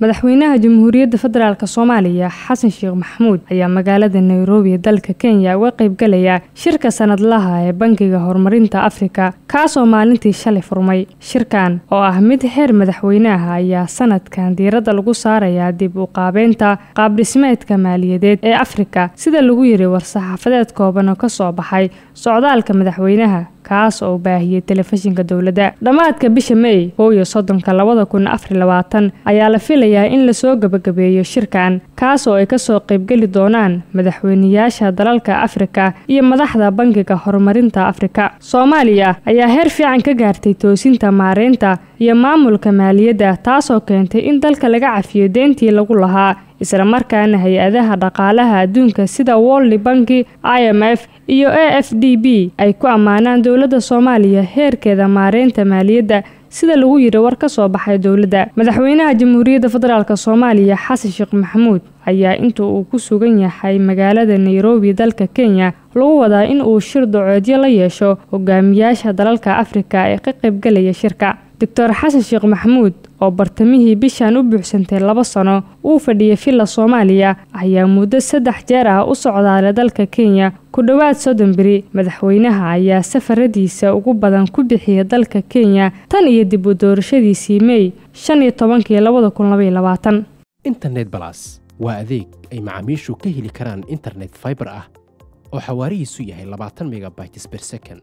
madaxweynaha jamhuuriyadda federaalk soomaaliya xasan sheekh maxamuud ayaa magaalada nairobi ee dalka kenya uga qaybgalaya shirka sanadlaha ee bankiga horumarinta afrika kaasoo maalintii shalay furmay shirkan oo ah mid heer madaxweynaha ayaa sanadkan diiradda lagu saarayaa dib u qaabeynta qaabdhismeedka maaliyadeed ee afrika sida lagu yiri war saxaafadeed kooban oo ka soo baxay socdaalka madaxweynaha kaas oo baahiyay telefishinka dowladda dhammaadka bisha mey kow iyo soddonka labada kun ayaa la filayaa in lasoo gabagabeeyo shirkan kaas oo ay soo qaybgeli doonaan madaxweynayaasha dalalka afrika iyo madaxda bangiga horumarinta afrika soomaaliya ayaa heer fiican ka gaartay toosinta maareynta iyo maamulka maaliyadda taasoo keentay in dalka laga cafiyo deentii lagu lahaa isla markaana hay-adaha dhaqaalaha adduunka sida wolli banki i m f iyo a f d b ay ku ammaanaan dowladda soomaaliya heerkeeda maareynta maaliyadda sida lagu yidhi war ka soo baxay dowladda madaxweynaha jamhuuriyadda federaalk soomaaliya xasan sheekh maxamuud ayaa inta uu ku sugan yahay magaalada nairobi dalka kenya lagu wadaa in uu shir dacoodyo la yeesho hogaamiyaasha dalalka afrika ee ka qaybgalaya shirka doctor xasan sheekh maxamuud oo bartamihii bishan u buuxsantay laba sano uu fadhiyey filla soomaaliya ayaa muddo saddex jeer ah u socdaalay dalka kenya ku dhowaad soddon beri madaxweynaha ayaa safaradiisa ugu badan ku bixiyay dalka kenya tan iyo dib u doorashadiisii mey shan iyo tobankii internet balas waa adeeg ay macaamiishu ka heli karaan internet faibar ah oo xawaarihiisu yahay labaatan megabytes per second